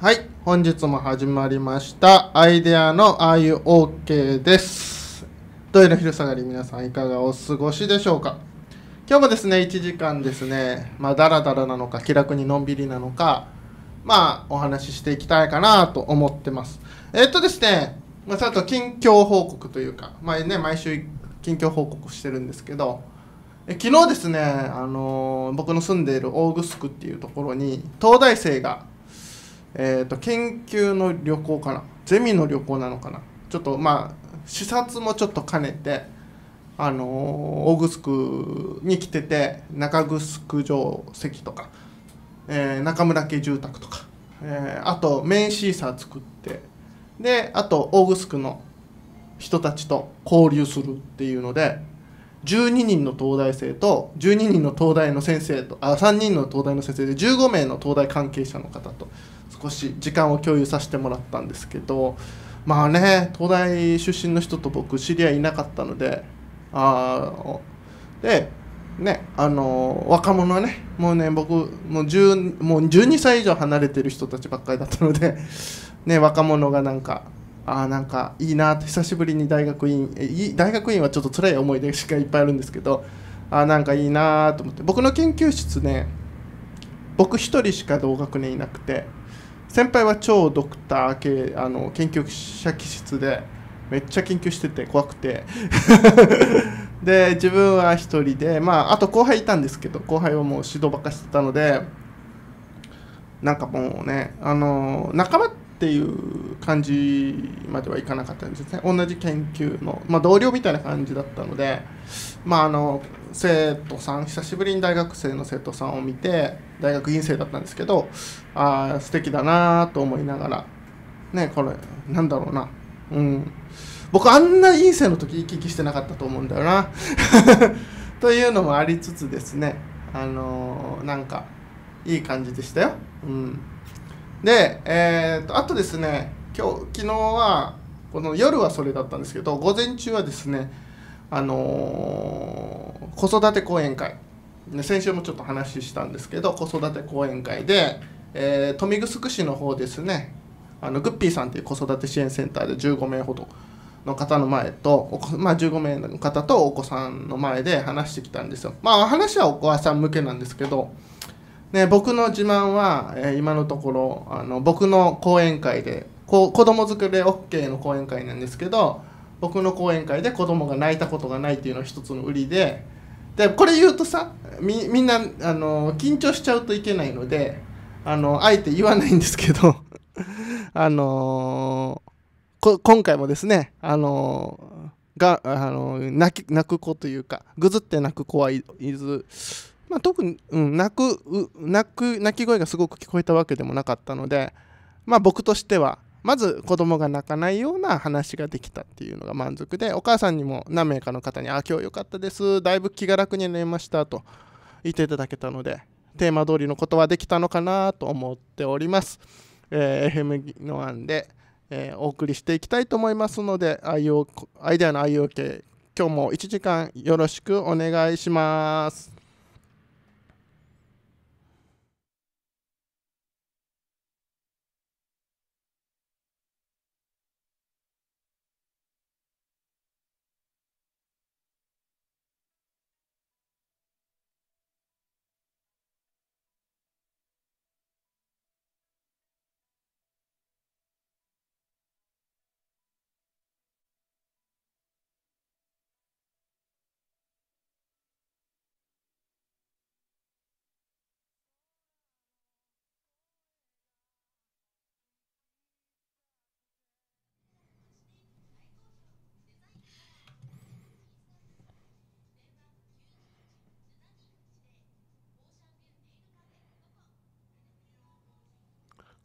はい、本日も始まりました。アイデアのああいう OK です。土曜の昼下がり、皆さんいかがお過ごしでしょうか。今日もですね、1時間ですね、まあ、だらだらなのか、気楽にのんびりなのか、まあ、お話ししていきたいかなと思ってます。えー、っとですね、まあ、ちょっと近況報告というか、まあね、毎週近況報告してるんですけど、え昨日ですね、あのー、僕の住んでいる大城っていうところに、東大生が、えーと、研究の旅行かなゼミの旅行なのかなちょっとまあ視察もちょっと兼ねて、あのー、オグスクに来てて中城城跡とか、えー、中村家住宅とか、えー、あとメンシーサー作ってであとオグスクの人たちと交流するっていうので12人の東大生と12人の東大の先生とあ3人の東大の先生で15名の東大関係者の方と。少し時間を共有させてもらったんですけどまあね東大出身の人と僕知り合いいなかったのであでねあの若者ねもうね僕もうもう12歳以上離れてる人たちばっかりだったので、ね、若者がなんかあなんかいいなって久しぶりに大学院大学院はちょっと辛い思い出しかいっぱいあるんですけどあなんかいいなと思って僕の研究室ね僕1人しか同学年いなくて先輩は超ドクター系あの研究者気質でめっちゃ研究してて怖くて で自分は1人でまああと後輩いたんですけど後輩はもう指導ばっかしてたのでなんかもうねあの仲間ってっていう感じまではいかなかったんですね同じ研究の、まあ、同僚みたいな感じだったので、まあ、あの生徒さん久しぶりに大学生の生徒さんを見て大学院生だったんですけどああ素敵だなと思いながらねこれなんだろうなうん僕あんな院生の時行き来してなかったと思うんだよな というのもありつつですねあのー、なんかいい感じでしたようんで、えーと、あとですね今日昨日はこの夜はそれだったんですけど午前中はですねあのー、子育て講演会先週もちょっと話したんですけど子育て講演会で、えー、豊見城市の方ですねあのグッピーさんという子育て支援センターで15名ほどの方の前と、まあ、15名の方とお子さんの前で話してきたんですよ。まあ話はお子さん向けなんですけど僕の自慢は、えー、今のところあの僕の講演会でこ子供作り OK の講演会なんですけど僕の講演会で子供が泣いたことがないっていうのが一つの売りででこれ言うとさみみんなあの緊張しちゃうといけないのであのあえて言わないんですけど あのー、今回もですねあのー、が、あのー、泣き泣く子というかぐずって泣く子はいず。まあ、特に、うん、泣く泣く泣き声がすごく聞こえたわけでもなかったので、まあ、僕としてはまず子供が泣かないような話ができたっていうのが満足でお母さんにも何名かの方に「あ今日良かったですだいぶ気が楽になりました」と言っていただけたのでテーマ通りのことはできたのかなと思っております。えー、FM の案で、えー、お送りしていきたいと思いますのでアイデアの IOK 今日も1時間よろしくお願いします。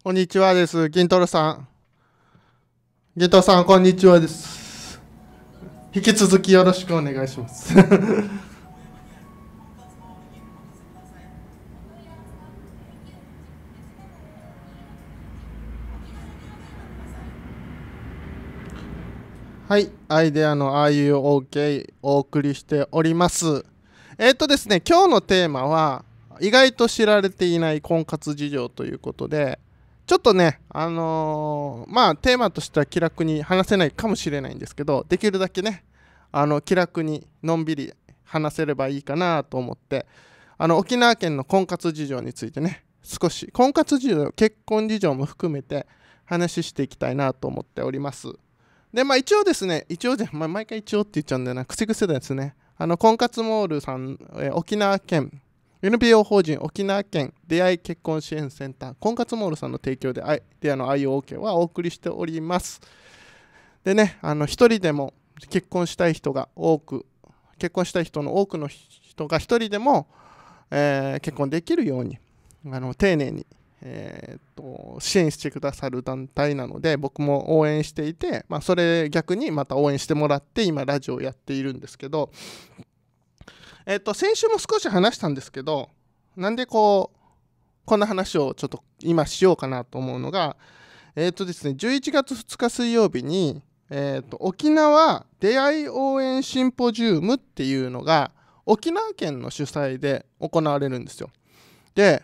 こんにちはです。銀トロさん。銀トロさん、こんにちはです。引き続きよろしくお願いします。はい、アイデアのあいう OK お送りしております。えっ、ー、とですね、今日のテーマは意外と知られていない婚活事情ということで、ちょっとね、あのー、まあ、テーマとしては気楽に話せないかもしれないんですけど、できるだけね、あの、気楽に、のんびり話せればいいかなと思って、あの、沖縄県の婚活事情についてね、少し、婚活事情、結婚事情も含めて話していきたいなと思っております。で、まあ、一応ですね、一応じゃ、まあ、毎回一応って言っちゃうんだよな、口癖ですね。あの、婚活モールさん、え沖縄県 NPO 法人沖縄県出会い結婚支援センター婚活モールさんの提供で出会いの IOK はお送りしておりますでね あの一人でも結婚したい人が多く結婚したい人の多くの人が一人でも、えー、結婚できるようにあの丁寧に、えー、と支援してくださる団体なので僕も応援していて、まあ、それ逆にまた応援してもらって今ラジオをやっているんですけどえっ、と、先週も少し話したんですけど、なんでこう、こんな話をちょっと今しようかなと思うのが、えっ、とですね、11月2日水曜日に、えっ、と、沖縄出会い応援シンポジウムっていうのが、沖縄県の主催で行われるんですよ。で、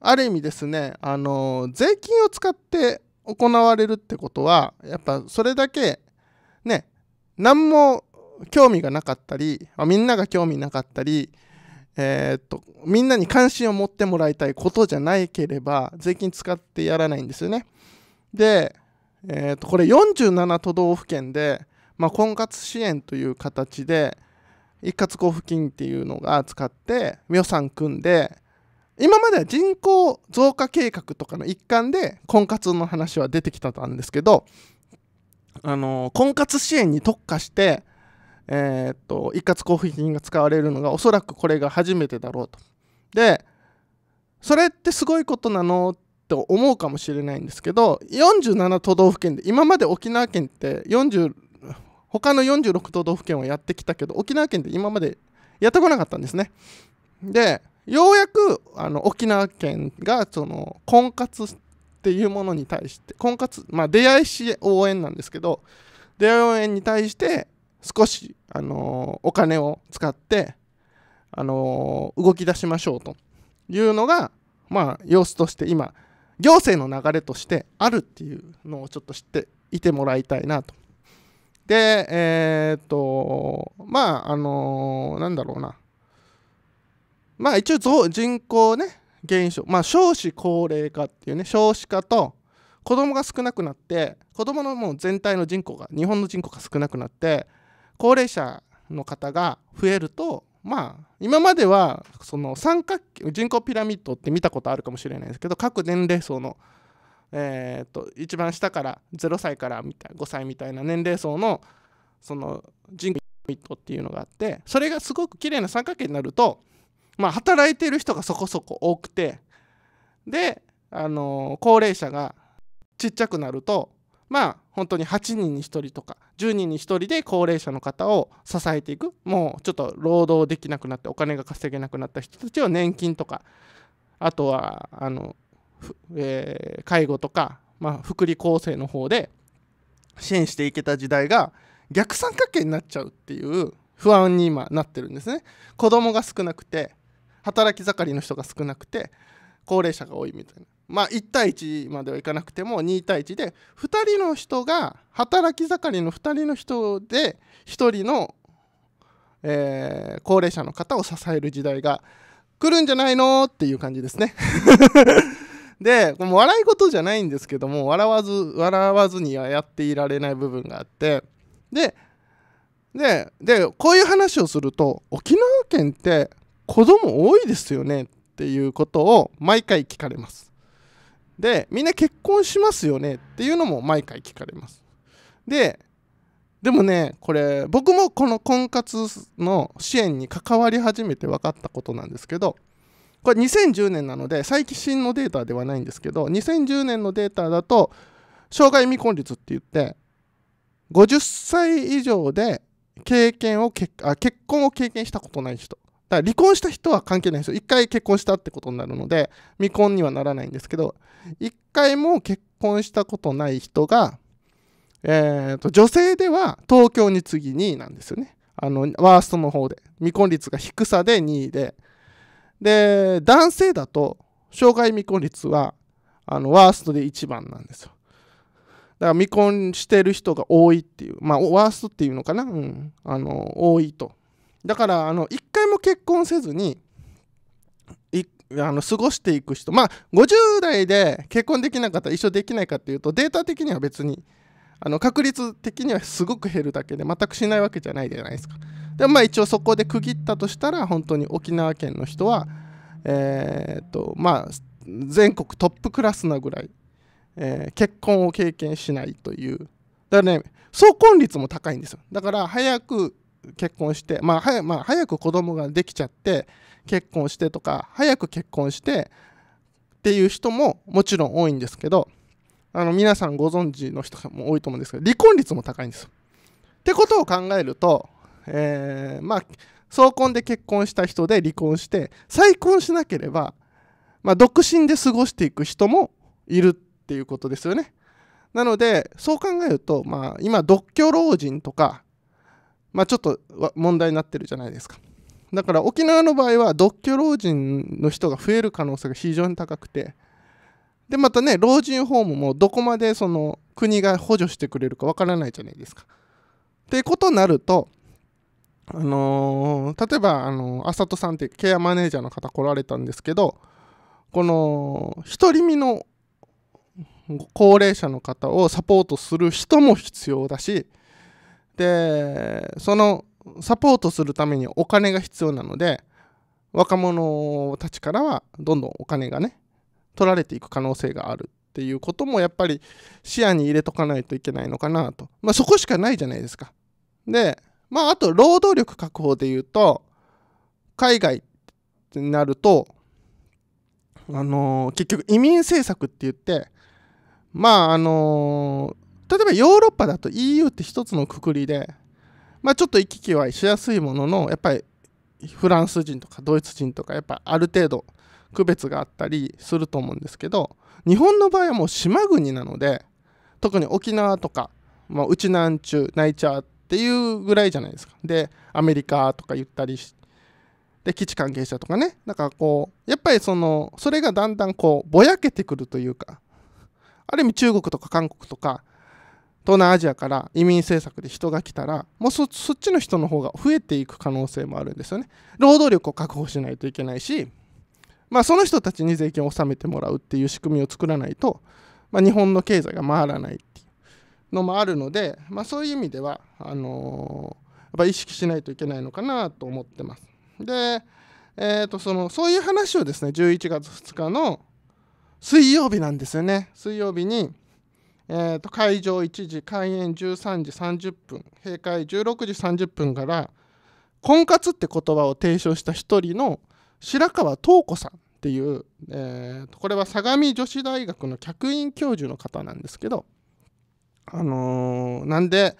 ある意味ですね、あの税金を使って行われるってことは、やっぱそれだけ、ね、何も興味がなかったりみんなが興味なかったり、えー、っとみんなに関心を持ってもらいたいことじゃないければ税金使ってやらないんですよね。で、えー、っとこれ47都道府県で、まあ、婚活支援という形で一括交付金っていうのが使って予算組んで今までは人口増加計画とかの一環で婚活の話は出てきたんですけどあの婚活支援に特化してえー、っと一括交付金が使われるのがおそらくこれが初めてだろうと。でそれってすごいことなのって思うかもしれないんですけど47都道府県で今まで沖縄県って40他の46都道府県はやってきたけど沖縄県って今までやってこなかったんですね。でようやくあの沖縄県がその婚活っていうものに対して婚活まあ出会い支援応援なんですけど出会い応援に対して少し、あのー、お金を使って、あのー、動き出しましょうというのが、まあ、様子として今行政の流れとしてあるっていうのをちょっと知っていてもらいたいなと。で、えっ、と、まあ、あのー、なんだろうな。まあ、一応、人口ね、減少、まあ、少子高齢化っていうね、少子化と子供が少なくなって、子供のもう全体の人口が、日本の人口が少なくなって、高齢者の方が増えるとまあ今まではその三角形人口ピラミッドって見たことあるかもしれないですけど各年齢層のえっと一番下から0歳からみたい5歳みたいな年齢層のその人口ピラミッドっていうのがあってそれがすごく綺麗な三角形になるとまあ働いている人がそこそこ多くてであの高齢者がちっちゃくなるとまあ本当に8人に1人とか10人に1人で高齢者の方を支えていくもうちょっと労働できなくなってお金が稼げなくなった人たちを年金とかあとはあの、えー、介護とか、まあ、福利厚生の方で支援していけた時代が逆三角形になっちゃうっていう不安に今なってるんですね子供が少なくて働き盛りの人が少なくて高齢者が多いみたいなまあ、1対1まではいかなくても2対1で2人の人が働き盛りの2人の人で1人の、えー、高齢者の方を支える時代が来るんじゃないのっていう感じですね でもう笑い事じゃないんですけども笑わず笑わずにはやっていられない部分があってでででこういう話をすると沖縄県って子供多いですよねっていうことを毎回聞かれます。でみんな結婚しますよねっていうのも毎回聞かれますででもねこれ僕もこの婚活の支援に関わり始めて分かったことなんですけどこれ2010年なので最新のデータではないんですけど2010年のデータだと障害未婚率って言って50歳以上で経験を結婚を経験したことない人だから離婚した人は関係ないですよ。一回結婚したってことになるので、未婚にはならないんですけど、一回も結婚したことない人が、えーと、と女性では東京に次2位なんですよね。あの、ワーストの方で。未婚率が低さで2位で。で、男性だと、障害未婚率は、あの、ワーストで1番なんですよ。だから未婚してる人が多いっていう、まあ、ワーストっていうのかな、うん、あの、多いと。だからあの1回も結婚せずにあの過ごしていく人まあ50代で結婚できなかったら一生できないかっていうとデータ的には別にあの確率的にはすごく減るだけで全くしないわけじゃないじゃないですかでまあ一応そこで区切ったとしたら本当に沖縄県の人はえー、っとまあ全国トップクラスなぐらい、えー、結婚を経験しないというだからね総婚率も高いんですよだから早く結婚して、まあ早まあ、早く子供ができちゃって結婚してとか早く結婚してっていう人ももちろん多いんですけどあの皆さんご存知の人も多いと思うんですけど離婚率も高いんですよ。ってことを考えると、えー、まあ早婚で結婚した人で離婚して再婚しなければ、まあ、独身で過ごしていく人もいるっていうことですよね。なのでそう考えると、まあ、今独居老人とかまあ、ちょっと問題になってるじゃないですか。だから沖縄の場合は独居老人の人が増える可能性が非常に高くてでまたね老人ホームもどこまでその国が補助してくれるかわからないじゃないですか。っていうことになるとあのー、例えば、あのー、あさとさんってケアマネージャーの方来られたんですけどこの独り身の高齢者の方をサポートする人も必要だしでそのサポートするためにお金が必要なので若者たちからはどんどんお金がね取られていく可能性があるっていうこともやっぱり視野に入れとかないといけないのかなとまあそこしかないじゃないですかでまああと労働力確保でいうと海外ってなるとあのー、結局移民政策って言ってまああの例えばヨーロッパだと EU って一つのくくりで、まあ、ちょっと行き来はしやすいもののやっぱりフランス人とかドイツ人とかやっぱある程度区別があったりすると思うんですけど日本の場合はもう島国なので特に沖縄とか、まあ、うち中ナイチャーっていうぐらいじゃないですかでアメリカとか言ったりで基地関係者とかねだからこうやっぱりそのそれがだんだんこうぼやけてくるというかある意味中国とか韓国とか東南アジアから移民政策で人が来たらもうそっちの人の方が増えていく可能性もあるんですよね労働力を確保しないといけないし、まあ、その人たちに税金を納めてもらうっていう仕組みを作らないと、まあ、日本の経済が回らないっていうのもあるので、まあ、そういう意味ではあのー、やっぱ意識しないといけないのかなと思ってます。で、えー、とそのそういう話をですね11月2日の水曜日なんですよね水曜日にえー、と会場1時開演13時30分閉会16時30分から婚活って言葉を提唱した一人の白川東子さんっていう、えー、これは相模女子大学の客員教授の方なんですけど、あのー、なんで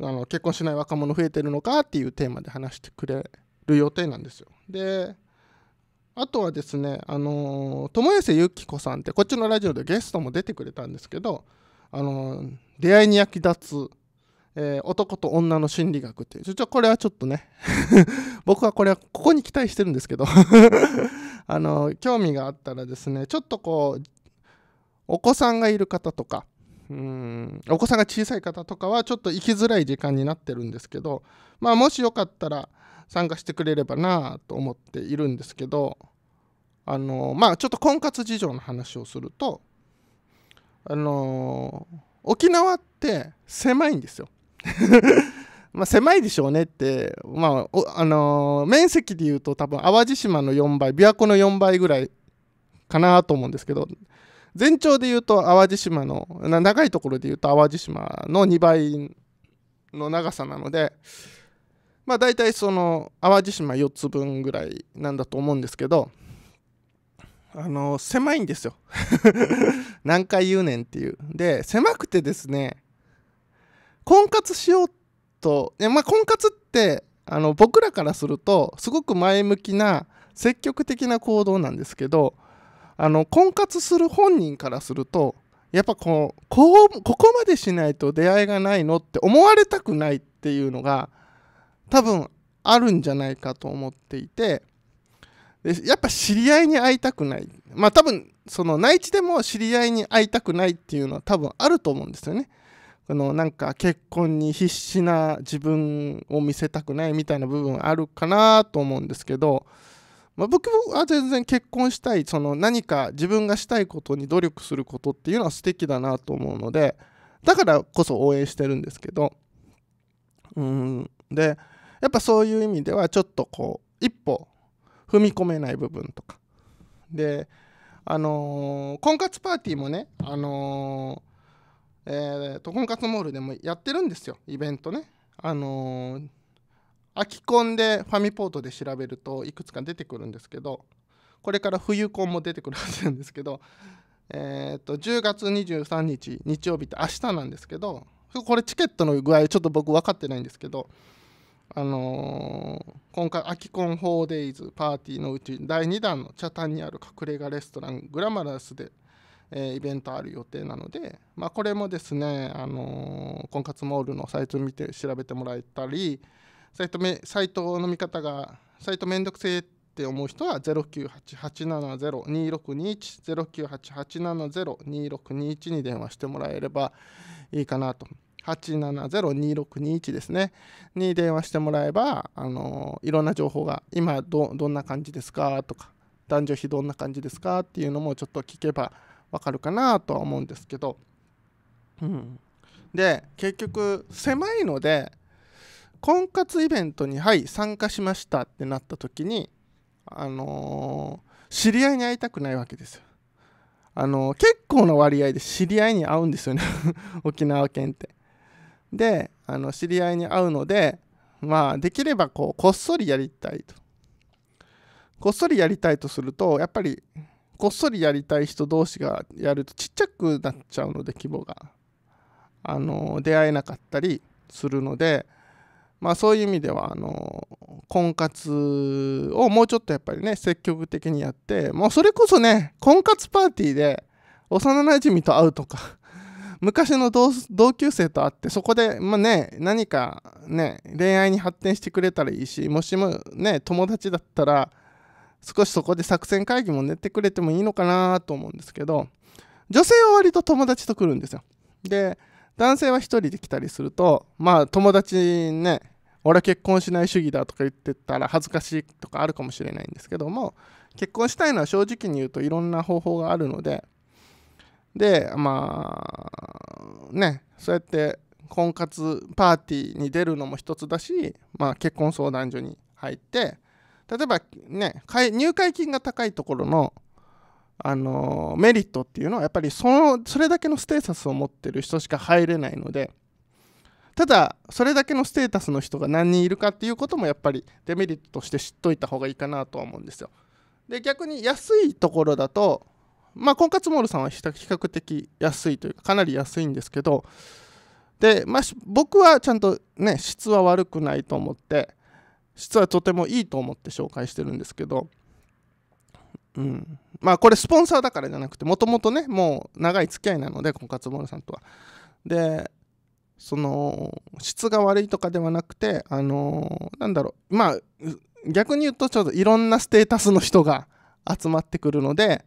あの結婚しない若者増えてるのかっていうテーマで話してくれる予定なんですよ。であとはですね、あのー、友寄ゆき子さんって、こっちのラジオでゲストも出てくれたんですけど、あのー、出会いに役立つ、えー、男と女の心理学っていう、ちょ、これはちょっとね 僕はこれは、ここに期待してるんですけど あのー、興味があったらですね、ちょっとこう、お子さんがいる方とか、うんお子さんが小さい方とかはちょっと行きづらい時間になってるんですけど、まあ、もしよかったら参加してくれればなと思っているんですけどあのまあちょっと婚活事情の話をするとあの沖縄って狭いんですよ まあ狭いでしょうねって、まああの面積でいうと多分淡路島の4倍琵琶湖の4倍ぐらいかなと思うんですけど全長でいうと淡路島の長いところでいうと淡路島の2倍の長さなのでまあ大体その淡路島4つ分ぐらいなんだと思うんですけどあの狭いんですよ 何回言うねんっていうで狭くてですね婚活しようとまあ婚活ってあの僕らからするとすごく前向きな積極的な行動なんですけどあの婚活する本人からするとやっぱこうここまでしないと出会いがないのって思われたくないっていうのが多分あるんじゃないかと思っていてでやっぱ知り合いに会いたくないまあ多分その内地でも知り合いに会いたくないっていうのは多分あると思うんですよね。あのなんか結婚に必死な自分を見せたくないみたいな部分あるかなと思うんですけど、まあ、僕は全然結婚したいその何か自分がしたいことに努力することっていうのは素敵だなと思うのでだからこそ応援してるんですけどうんでやっぱそういう意味ではちょっとこう一歩踏み込めない部分とかであのー、婚活パーティーもねあのー、えー、と婚活モールでもやってるんですよイベントねあのー、空きコンでファミポートで調べるといくつか出てくるんですけどこれから冬コンも出てくるはずなんですけどえー、と10月23日日曜日って明日なんですけどこれチケットの具合ちょっと僕分かってないんですけどあのー、今回、アキコン4ーデイズ・パーティーのうち第2弾のタ谷にある隠れ家レストラングラマラスで、えー、イベントある予定なので、まあ、これもですね、あのー、婚活モールのサイト見て調べてもらえたり、サイトめサイトの見方が、サイトめんどくせえって思う人は0988702621、0988702621に電話してもらえればいいかなと。870-2621ですね、に電話してもらえば、あのいろんな情報が、今どんな感じですかとか、男女比どんな感じですかっていうのもちょっと聞けばわかるかなとは思うんですけど、うん、で結局狭いので婚活イベントに「はい参加しました」ってなった時に、あのー、知り合いに会いたくないわけですよ。あの結構な割合で知り合いに会うんですよね 沖縄県って。であの知り合いに会うのでまあできればこうこっそりやりたいとこっそりやりたいとするとやっぱりこっそりやりたい人同士がやるとちっちゃくなっちゃうので規模があの出会えなかったりするのでまあそういう意味ではあの婚活をもうちょっとやっぱりね積極的にやってもうそれこそね婚活パーティーで幼なじみと会うとか昔の同級生と会ってそこで、まあね、何か、ね、恋愛に発展してくれたらいいしもしも、ね、友達だったら少しそこで作戦会議も練ってくれてもいいのかなと思うんですけど女性は割と友達と来るんですよ。で男性は1人で来たりするとまあ友達ね俺結婚しない主義だとか言ってたら恥ずかしいとかあるかもしれないんですけども結婚したいのは正直に言うといろんな方法があるのででまあねそうやって婚活パーティーに出るのも一つだし、まあ、結婚相談所に入って例えばね入会金が高いところの、あのー、メリットっていうのはやっぱりそのそれだけのステータスを持ってる人しか入れないのでただそれだけのステータスの人が何人いるかっていうこともやっぱりデメリットとして知っといた方がいいかなとは思うんですよ。で逆に安いところだとまあ、婚活モールさんは比較的安いというか、かなり安いんですけど、で、まあ、僕はちゃんとね、質は悪くないと思って、質はとてもいいと思って紹介してるんですけど、うん、まあこれスポンサーだからじゃなくてもともとねもう長い付き合いなので婚活モールさんとは。でその質が悪いとかではなくてあのー、なんだろうまあ逆に言うとちょっといろんなステータスの人が集まってくるので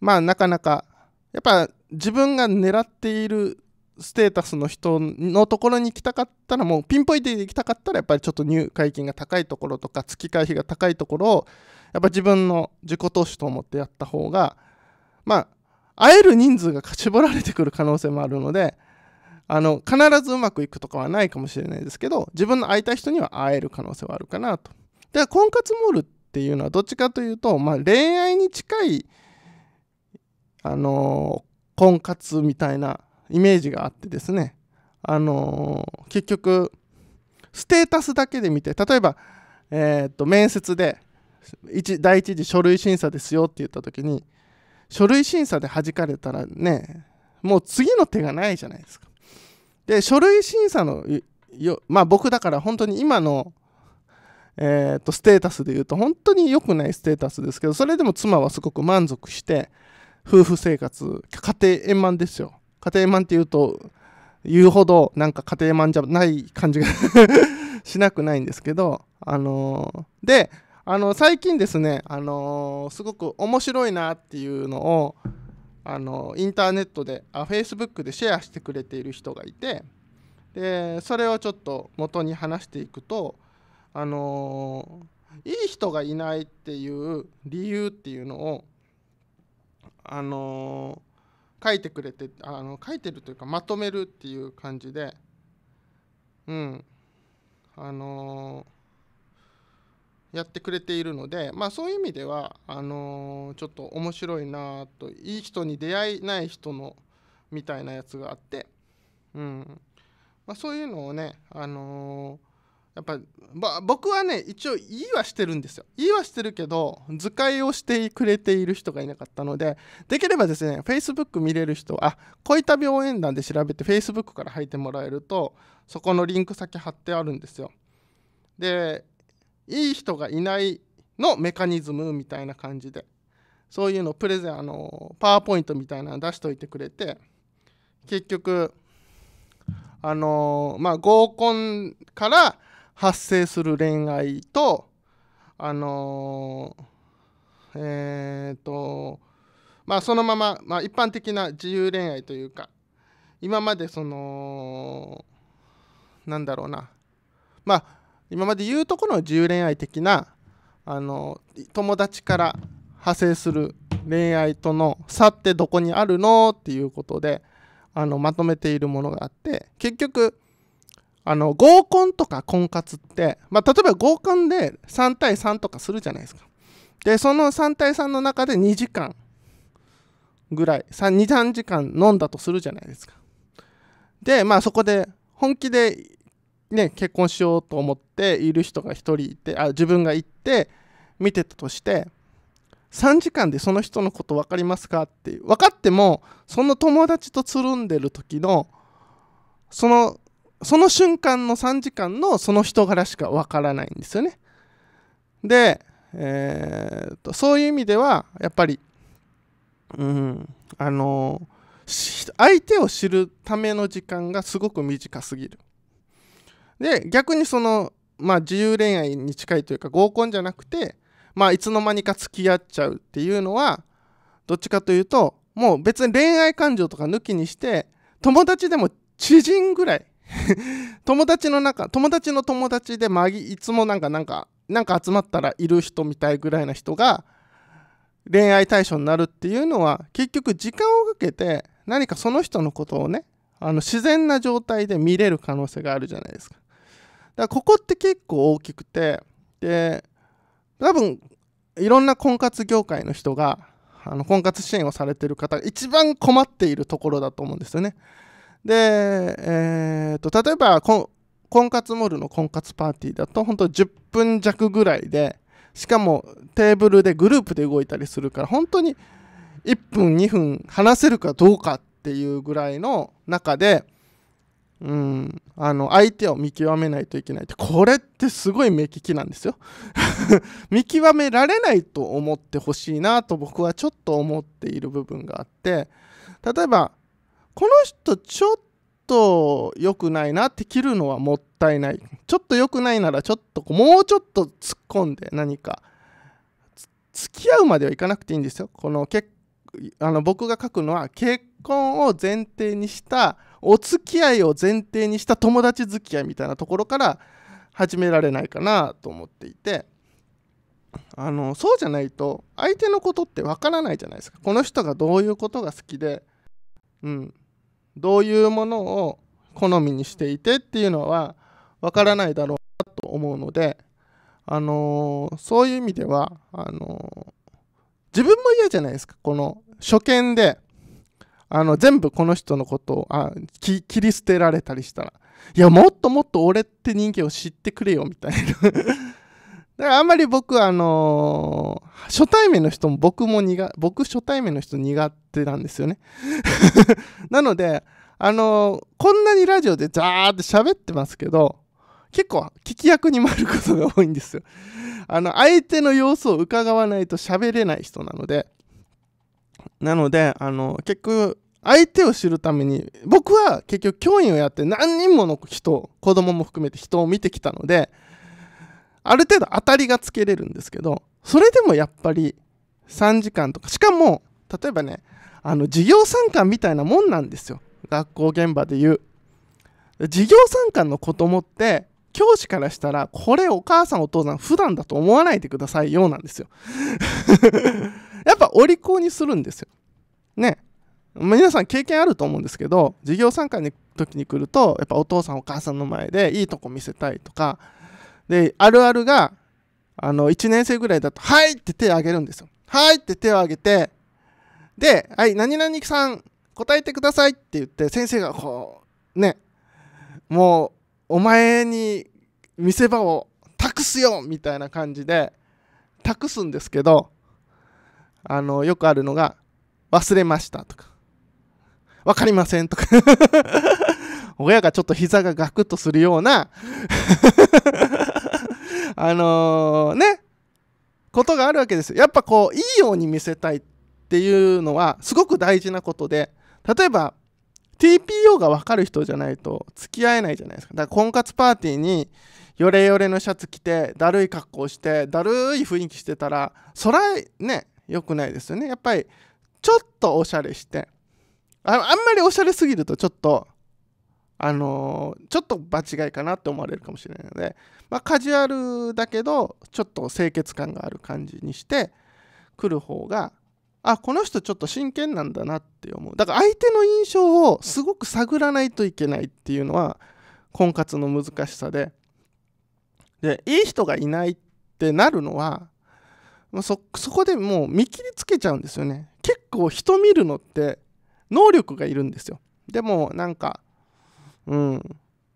まあなかなかやっぱ自分が狙っているステータスの人のところに行きたかったらもうピンポイントで行きたかったらやっぱりちょっと入会金が高いところとか月会費が高いところをやっぱ自分の自己投資と思ってやった方がまあ会える人数が勝ち取られてくる可能性もあるのであの必ずうまくいくとかはないかもしれないですけど自分の会いたい人には会える可能性はあるかなと。で婚活モールっていうのはどっちかというと、まあ、恋愛に近いあの婚活みたいなイメージがあってですね、あの結局ステータスだけで見て例えば、えー、と面接で一第一次書類審査ですよって言った時に書類審査で弾かれたらねもう次の手がないじゃないですか。で書類審査のよまあ僕だから本当に今のえーと、とステータスで言うと本当に良くないステータスですけどそれでも妻はすごく満足して夫婦生活、家庭円満ですよ。家庭円満っていうと、言うほどなんか家庭円満じゃない感じが しなくないんですけど、あのー、で、あの、最近ですね、あのー、すごく面白いなっていうのを、あのインターネットであ Facebook でシェアしてくれている人がいてでそれをちょっと元に話していくとあのいい人がいないっていう理由っていうのをあのー、書いてくれてあの書いてるというかまとめるっていう感じでうんあのー、やってくれているのでまあそういう意味ではあのー、ちょっと面白いなといい人に出会えない人のみたいなやつがあって、うんまあ、そういうのをね、あのやっぱ、ま、僕はね一応言いはしてるんですよ言いはしてるけど図解をしてくれている人がいなかったのでできればですね Facebook 見れる人あ恋旅応援団で調べて Facebook から入ってもらえるとそこのリンク先貼ってあるんですよでいい人がいないのメカニズムみたいな感じでそういうのプレゼンあのパワーポイントみたいなの出しといてくれて結局あのまあ合コンから発生する恋愛とあのー、えっ、ー、とまあそのまま、まあ、一般的な自由恋愛というか今までそのなんだろうなまあ今まで言うところの自由恋愛的なあの友達から派生する恋愛との差ってどこにあるのっていうことであのまとめているものがあって結局あの合コンとか婚活って、まあ、例えば合コンで3対3とかするじゃないですかでその3対3の中で2時間ぐらい23時間飲んだとするじゃないですかでまあそこで本気でね結婚しようと思っている人が1人いてあ自分が行って見てたとして3時間でその人のこと分かりますかって分かってもその友達とつるんでる時のそのその瞬間の3時間のその人柄しかわからないんですよね。で、えー、とそういう意味ではやっぱり、うん、あの相手を知るための時間がすごく短すぎる。で逆にその、まあ、自由恋愛に近いというか合コンじゃなくて、まあ、いつの間にか付き合っちゃうっていうのはどっちかというともう別に恋愛感情とか抜きにして友達でも知人ぐらい 友達の中友達の友達で、まいつもなんかなんかなんか集まったらいる人みたいぐらいな人が恋愛対象になるっていうのは結局時間をかけて何かその人のことをねあの自然な状態で見れる可能性があるじゃないですか。だからここって結構大きくてで多分いろんな婚活業界の人があの婚活支援をされてる方が一番困っているところだと思うんですよね。で、えーと、例えば婚活モールの婚活パーティーだと本当10分弱ぐらいでしかもテーブルでグループで動いたりするから本当に1分2分話せるかどうかっていうぐらいの中で、うん、あの相手を見極めないといけないってこれってすごい目利きなんですよ 見極められないと思ってほしいなと僕はちょっと思っている部分があって例えばこの人ちょっと良くないなって切るのはもったいないちょっと良くないならちょっともうちょっと突っ込んで何か付き合うまではいかなくていいんですよこの結あの僕が書くのは結婚を前提にしたお付き合いを前提にした友達付き合いみたいなところから始められないかなと思っていてあのそうじゃないと相手のことってわからないじゃないですかこの人がどういうことが好きでうんどういうものを好みにしていてっていうのはわからないだろうなと思うので、あのー、そういう意味ではあのー、自分も嫌じゃないですかこの初見であの全部この人のことをあ切り捨てられたりしたらいやもっともっと俺って人間を知ってくれよみたいなだからあんまり僕、あのー、初対面の人も僕も苦、僕初対面の人苦手なんですよね。なので、あのー、こんなにラジオでザーって喋ってますけど、結構聞き役に回ることが多いんですよ。あの、相手の様子を伺わないと喋れない人なので、なので、あのー、結局、相手を知るために僕は結局教員をやって何人もの人子供も含めて人を見てきたのである程度当たりがつけれるんですけど、それでもやっぱり3時間とか、しかも、例えばね、あの、授業参観みたいなもんなんですよ。学校現場で言う。授業参観の子供って、教師からしたら、これお母さんお父さん普段だと思わないでくださいようなんですよ やっぱお利口にするんですよ。ね。皆さん経験あると思うんですけど、授業参観の時に来ると、やっぱお父さんお母さんの前でいいとこ見せたいとか、で、あるあるが、あの、1年生ぐらいだと、はいって手を挙げるんですよ。はいって手を挙げて、で、はい、何々さん、答えてくださいって言って、先生がこう、ね、もう、お前に見せ場を託すよみたいな感じで、託すんですけど、あの、よくあるのが、忘れましたとか、わかりませんとか 親がちょっと膝がガクッとするようなあのー、ね、ことがあるわけですやっぱこう、いいように見せたいっていうのは、すごく大事なことで、例えば、TPO が分かる人じゃないと付き合えないじゃないですか。だから婚活パーティーにヨレヨレのシャツ着てだるい格好してだるい雰囲気してたらそらね良くないですよね。やっぱりちょっとおしゃれしてあんまりおしゃれすぎるとちょっとあのー、ちょっと場違いかなって思われるかもしれないので、まあ、カジュアルだけどちょっと清潔感がある感じにして来る方があこの人ちょっと真剣なんだなって思うだから相手の印象をすごく探らないといけないっていうのは婚活の難しさででいい人がいないってなるのはそそこでもう見切りつけちゃうんですよね結構人見るのって能力がいるんですよでもなんかうん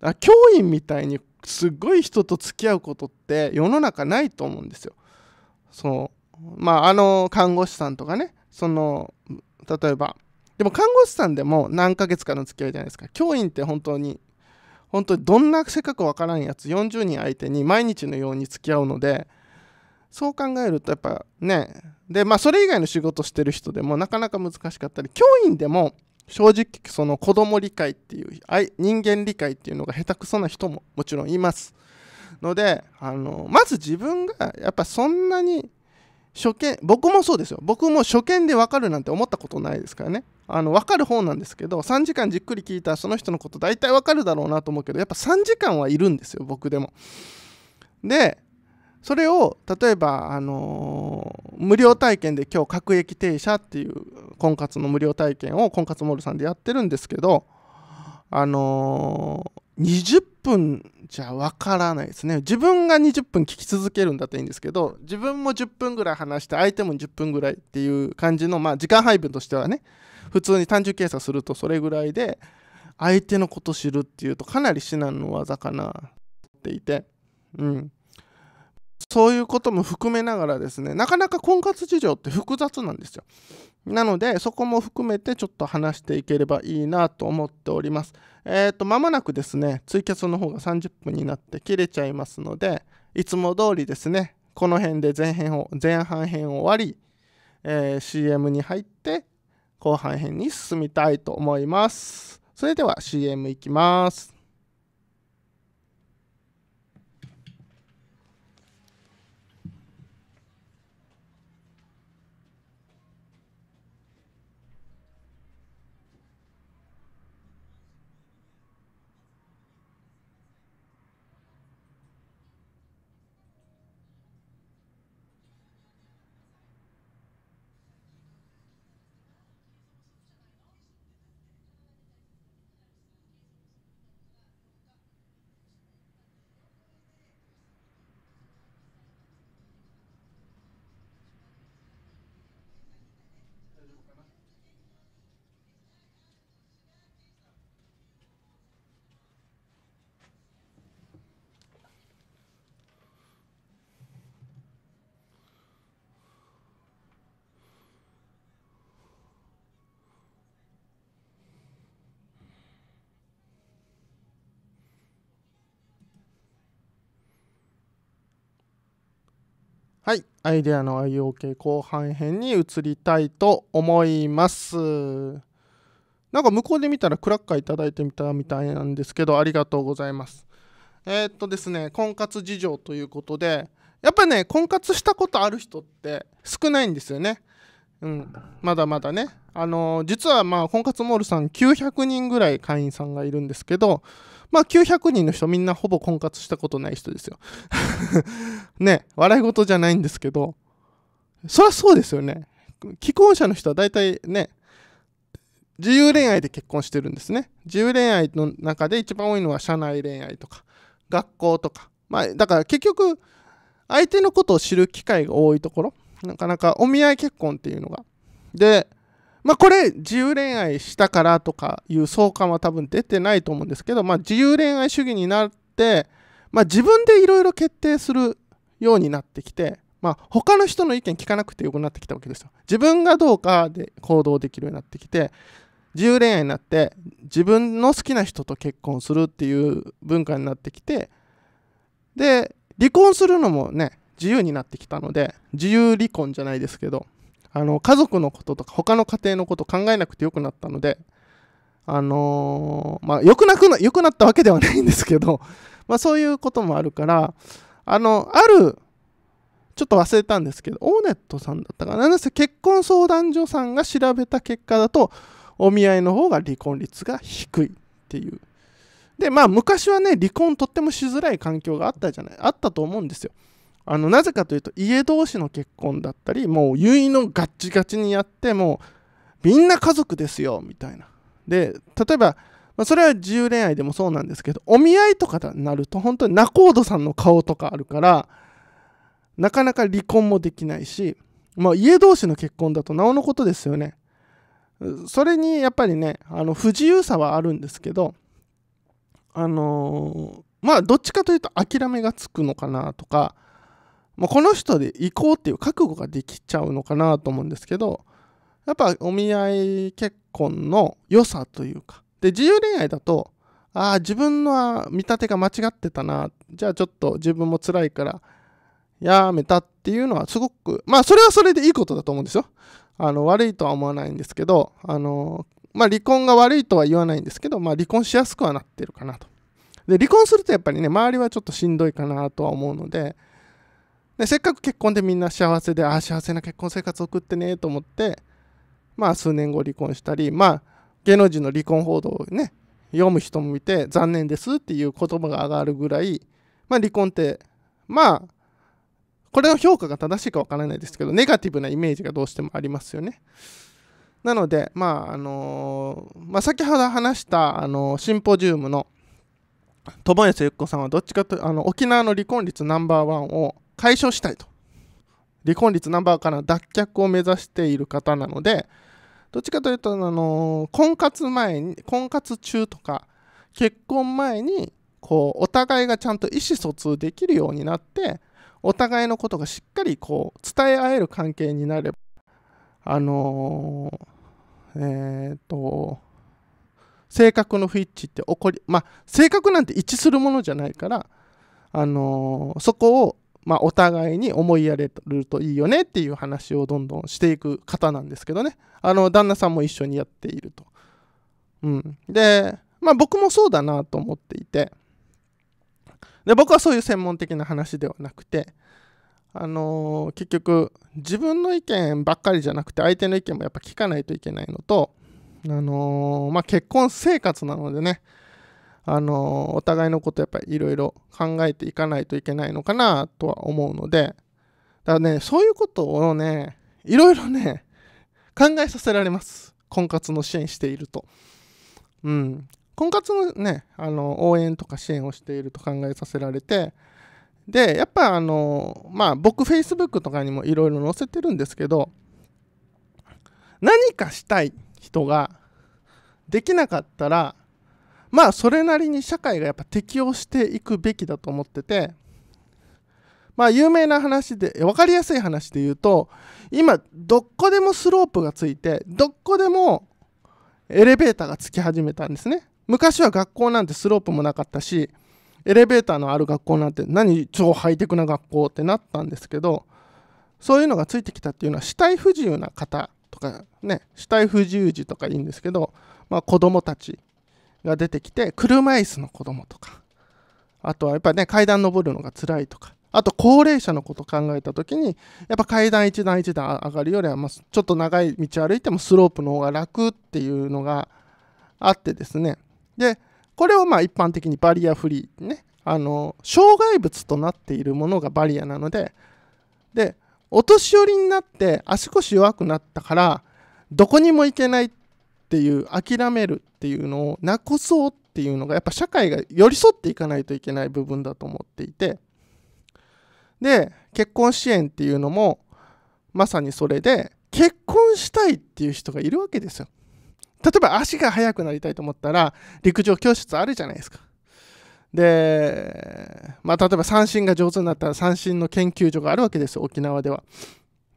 あ教員みたいにすごい人と付き合うことって世の中ないと思うんですよ。そうまああの看護師さんとかねその例えばでも看護師さんでも何ヶ月かの付き合いじゃないですか教員って本当に本当にどんな性格わからんやつ40人相手に毎日のように付き合うのでそう考えるとやっぱねでまあそれ以外の仕事してる人でもなかなか難しかったり教員でも正直その子供理解っていう人間理解っていうのが下手くそな人ももちろんいますのであのまず自分がやっぱそんなに初見僕もそうですよ僕も初見で分かるなんて思ったことないですからねあの分かる方なんですけど3時間じっくり聞いたらその人のこと大体分かるだろうなと思うけどやっぱ3時間はいるんですよ僕でもでそれを例えば、あのー、無料体験で今日各駅停車っていう婚活の無料体験を婚活モールさんでやってるんですけど、あのー、20分じゃわからないですね自分が20分聞き続けるんだったらいいんですけど自分も10分ぐらい話して相手も10分ぐらいっていう感じの、まあ、時間配分としてはね普通に単純計算するとそれぐらいで相手のこと知るっていうとかなり至難の技かなっていて。うんそういうことも含めながらですね、なかなか婚活事情って複雑なんですよ。なので、そこも含めてちょっと話していければいいなと思っております。えっ、ー、と、まもなくですね、ツイキャスの方が30分になって切れちゃいますので、いつも通りですね、この辺で前編を、前半編を終わり、えー、CM に入って、後半編に進みたいと思います。それでは CM いきます。はい、アイデアの IOK 後半編に移りたいと思います。なんか向こうで見たらクラッカーいただいてみたみたいなんですけど、ありがとうございます。えー、っとですね、婚活事情ということで、やっぱね、婚活したことある人って少ないんですよね。うん、まだまだね。あのー、実はまあ、婚活モールさん900人ぐらい会員さんがいるんですけど、まあ900人の人みんなほぼ婚活したことない人ですよ。ね、笑い事じゃないんですけど、そりゃそうですよね。既婚者の人は大体ね、自由恋愛で結婚してるんですね。自由恋愛の中で一番多いのは社内恋愛とか、学校とか。まあ、だから結局、相手のことを知る機会が多いところ、なかなかお見合い結婚っていうのが。で、まあ、これ自由恋愛したからとかいう相関は多分出てないと思うんですけど、まあ、自由恋愛主義になって、まあ、自分でいろいろ決定するようになってきて、まあ、他の人の意見聞かなくてよくなってきたわけですよ。自分がどうかで行動できるようになってきて自由恋愛になって自分の好きな人と結婚するっていう文化になってきてで離婚するのもね自由になってきたので自由離婚じゃないですけどあの家族のこととか他の家庭のこと考えなくてよくなったのであのー、まあ、よくなくな、良くなったわけではないんですけど、まあ、そういうこともあるから、あの、ある、ちょっと忘れたんですけど、オーネットさんだったかな。なんせ結婚相談所さんが調べた結果だと、お見合いの方が離婚率が低いっていう。で、まあ、昔はね、離婚とってもしづらい環境があったじゃない、あったと思うんですよ。あのなぜかというと家同士の結婚だったりもう結納ガッチガチにやってもうみんな家族ですよみたいなで例えば、まあ、それは自由恋愛でもそうなんですけどお見合いとかになると本当に仲人さんの顔とかあるからなかなか離婚もできないし、まあ、家同士の結婚だとなおのことですよねそれにやっぱりねあの不自由さはあるんですけどあのー、まあどっちかというと諦めがつくのかなとかこの人で行こうっていう覚悟ができちゃうのかなと思うんですけどやっぱお見合い結婚の良さというかで自由恋愛だとああ自分の見立てが間違ってたなじゃあちょっと自分も辛いからやめたっていうのはすごくまあそれはそれでいいことだと思うんですよあの悪いとは思わないんですけどあのまあ離婚が悪いとは言わないんですけどまあ離婚しやすくはなってるかなとで離婚するとやっぱりね周りはちょっとしんどいかなとは思うのででせっかく結婚でみんな幸せでああ幸せな結婚生活送ってねと思ってまあ数年後離婚したりまあ芸能人の離婚報道をね読む人もいて残念ですっていう言葉が上がるぐらい、まあ、離婚ってまあこれの評価が正しいかわからないですけどネガティブなイメージがどうしてもありますよね。なので、まああのまあ、先ほど話した、あのシンポジウムの友康ゆっ子さんはどっちかとあの沖縄の離婚率ナンバーワンを解消したいと。離婚率ナンバーから脱却を目指している方なので、どっちかというと、あの婚活前に、婚活中とか、結婚前に、こう、お互いがちゃんと意思疎通できるようになって、お互いのことがしっかりこう伝え合える関係になればあのー、えっ、と性格の不一致って起こりまあ性格なんて一致するものじゃないからあのー、そこをまあ、お互いに思いやれるといいよねっていう話をどんどんしていく方なんですけどね。あの、旦那さんも一緒にやっていると。うん。で、まあ僕もそうだなと思っていて。で、僕はそういう専門的な話ではなくて、あのー、結局、自分の意見ばっかりじゃなくて、相手の意見もやっぱ聞かないといけないのと、あのー、まあ結婚生活なのでね、あのお互いのことやっぱりいろいろ考えていかないといけないのかなとは思うのでだからねそういうことをねいろいろね考えさせられます婚活の支援しているとうん婚活のねあの応援とか支援をしていると考えさせられてでやっぱあのまあ僕 Facebook とかにもいろいろ載せてるんですけど何かしたい人ができなかったらまあそれなりに社会がやっぱ適応していくべきだと思っててまあ有名な話で分かりやすい話で言うと今どこでもスロープがついてどこでもエレベーターがつき始めたんですね昔は学校なんてスロープもなかったしエレベーターのある学校なんて何超ハイテクな学校ってなったんですけどそういうのがついてきたっていうのは死体不自由な方とかね死体不自由児とかいいんですけど、まあ、子供たちが出てきて、車椅子の子供とか、あとはやっぱりね、階段登るのが辛いとか、あと高齢者のこと考えた時に、やっぱ階段一段一段上がるよりは、まちょっと長い道歩いてもスロープの方が楽っていうのがあってですね。で、これをまあ一般的にバリアフリーね、あの、障害物となっているものがバリアなので、で、お年寄りになって足腰弱くなったから、どこにも行けないっっていう諦めるっていうのをなくそうっていうのがやっぱ社会が寄り添っていかないといけない部分だと思っていてで結婚支援っていうのもまさにそれで結婚したいっていう人がいるわけですよ例えば足が速くなりたいと思ったら陸上教室あるじゃないですかで、まあ、例えば三振が上手になったら三振の研究所があるわけですよ沖縄では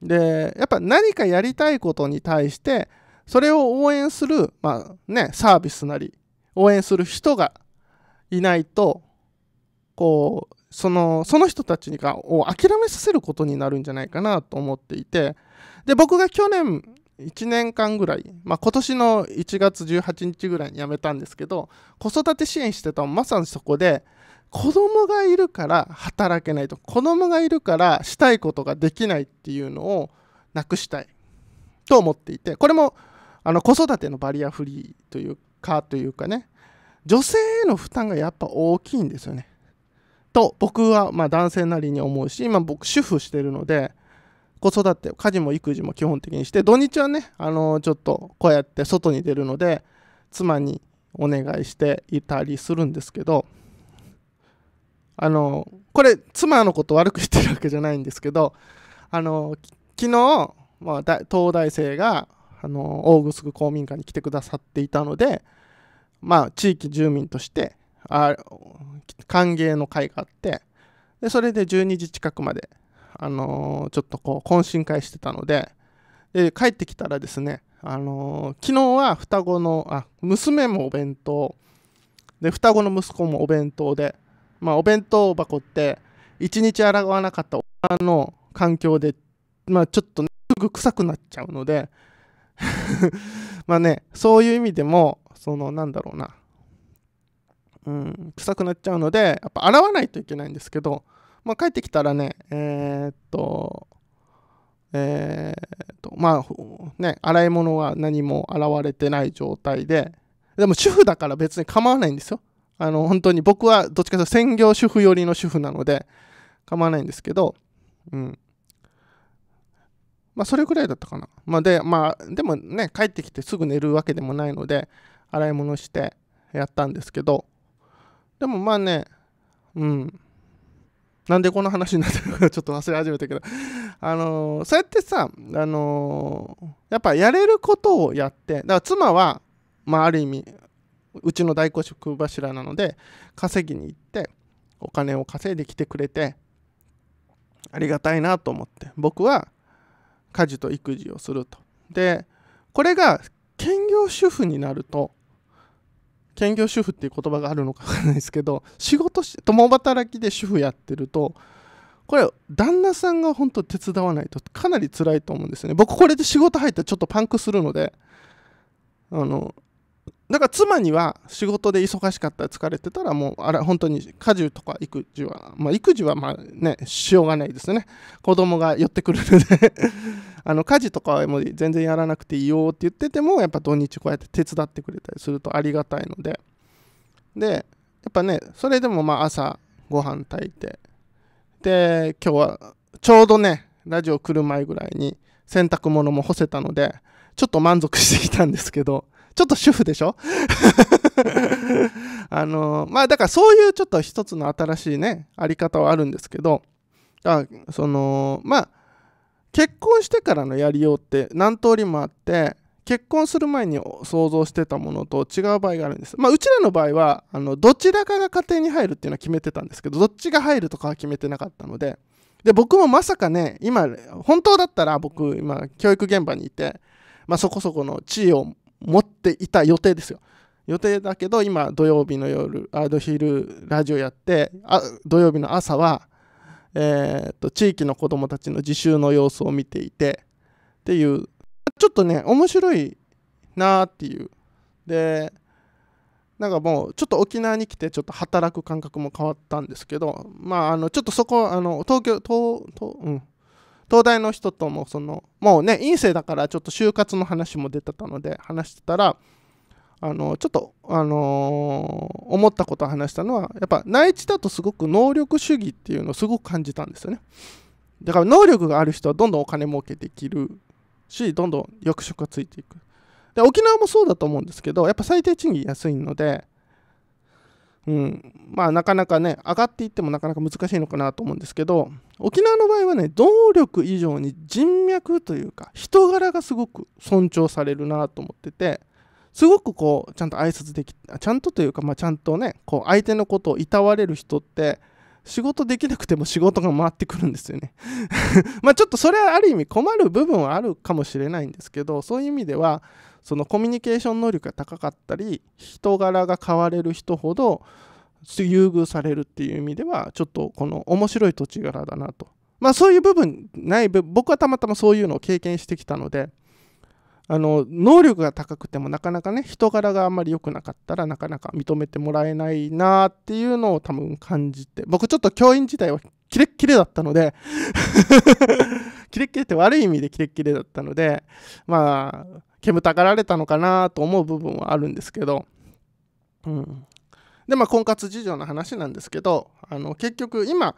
でやっぱ何かやりたいことに対してそれを応援する、まあね、サービスなり、応援する人がいないと、こう、そのその人たちがを諦めさせることになるんじゃないかなと思っていて、で、僕が去年、1年間ぐらい、まあ、今年の1月18日ぐらいに辞めたんですけど、子育て支援してたまさにそこで、子供がいるから働けないと子供がいるからしたいことができないっていうのをなくしたいと思っていてこれもあの子育てのバリアフリーというかというかね女性への負担がやっぱ大きいんですよね。と僕はま男性なりに思うし今僕主婦してるので子育て家事も育児も基本的にして土日はねあのちょっとこうやって外に出るので妻にお願いしていたりするんですけどあのこれ妻のこと悪く言ってるわけじゃないんですけどあの昨日、まあ、東大生があの大城公民館に来てくださっていたので、まあ、地域住民としてあ歓迎の会があってでそれで12時近くまで、あのちょっとこう懇親会してたのでで帰ってきたらですね、あの昨日は双子のあ娘もお弁当で双子の息子もお弁当で、まあ、お弁当箱って一日洗わなかったおの環境で、まあ、ちょっと、ね、すぐ臭くなっちゃうので まあね、そういう意味でも、その、なんだろうな、うん、臭くなっちゃうので、やっぱ洗わないといけないんですけど、まあ、帰ってきたらね、えー、っと、えー、っと、まあ、ね、洗い物は何も洗われてない状態で、でも主婦だから別に構わないんですよ。あの、本当に僕はどっちかというと専業主婦寄りの主婦なので、構わないんですけど、うん。まあ、それぐらいだったかな。まあ、で、まあ、でもね、帰ってきてすぐ寝るわけでもないので、洗い物してやったんですけど、でもまあね、うん。なんでこの話になってるか ちょっと忘れ始めたけどあのー、そうやってさ、あのー、やっぱやれることをやって、だから妻は、まあ、ある意味、うちの大工職柱なので、稼ぎに行って、お金を稼いできてくれて、ありがたいなと思って、僕は、家事と育児をすると。でこれが兼業主婦になると兼業主婦っていう言葉があるのかわかんないですけど仕事し共働きで主婦やってるとこれ旦那さんが本当手伝わないとかなり辛いと思うんですね僕これで仕事入ったらちょっとパンクするのであのだから妻には仕事で忙しかったら疲れてたらもうあれ本当に家事とか育児はまあ育児はまあねしょうがないですね 子供が寄ってくるので あの家事とかはもう全然やらなくていいよって言っててもやっぱ土日こうやって手伝ってくれたりするとありがたいのででやっぱねそれでもまあ朝ご飯炊いてで今日はちょうどねラジオ来る前ぐらいに洗濯物も干せたのでちょっと満足してきたんですけどちょっと主婦でしょ あの、まあだからそういうちょっと一つの新しいね、あり方はあるんですけど、あその、まあ、結婚してからのやりようって何通りもあって、結婚する前に想像してたものと違う場合があるんです。まあ、うちらの場合は、あの、どちらかが家庭に入るっていうのは決めてたんですけど、どっちが入るとかは決めてなかったので、で、僕もまさかね、今、本当だったら僕、今、教育現場にいて、まあ、そこそこの地位を持っていた予定ですよ。予定だけど今土曜日の夜あの昼ラジオやってあ土曜日の朝は、えー、と地域の子どもたちの自習の様子を見ていてっていうちょっとね面白いなっていうでなんかもうちょっと沖縄に来てちょっと働く感覚も変わったんですけどまああのちょっとそこあの東京東東うん東大の人ともそのもうね院生だからちょっと就活の話も出てたので話してたらあのちょっと、あの思ったことを話したのはやっぱ内地だとすごく能力主義っていうのをすごく感じたんですよねだから能力がある人はどんどんお金儲けできるしどんどん役職がついていくで沖縄もそうだと思うんですけどやっぱ最低賃金安いのでうん、まあなかなかね、上がっていってもなかなか難しいのかなと思うんですけど、沖縄の場合はね、動力以上に人脈というか、人柄がすごく尊重されるなと思ってて、すごくこう、ちゃんと挨拶でき、ちゃんとというか、まあちゃんとね、こう、相手のことをいたわれる人って、仕事できなくても仕事が回ってくるんですよね まあちょっとそれはある意味困る部分はあるかもしれないんですけど、そういう意味では、そのコミュニケーション能力が高かったり人柄が変われる人ほど優遇されるっていう意味ではちょっとこの面白い土地柄だなとまあそういう部分ない僕はたまたまそういうのを経験してきたのであの能力が高くてもなかなかね人柄があんまり良くなかったらなかなか認めてもらえないなっていうのを多分感じて僕ちょっと教員自体はキレッキレだったので キレッキレって悪い意味でキレッキレだったのでまあ煙たがられたのかなと思う部分はあるんですけど、うん、でまあ婚活事情の話なんですけどあの結局今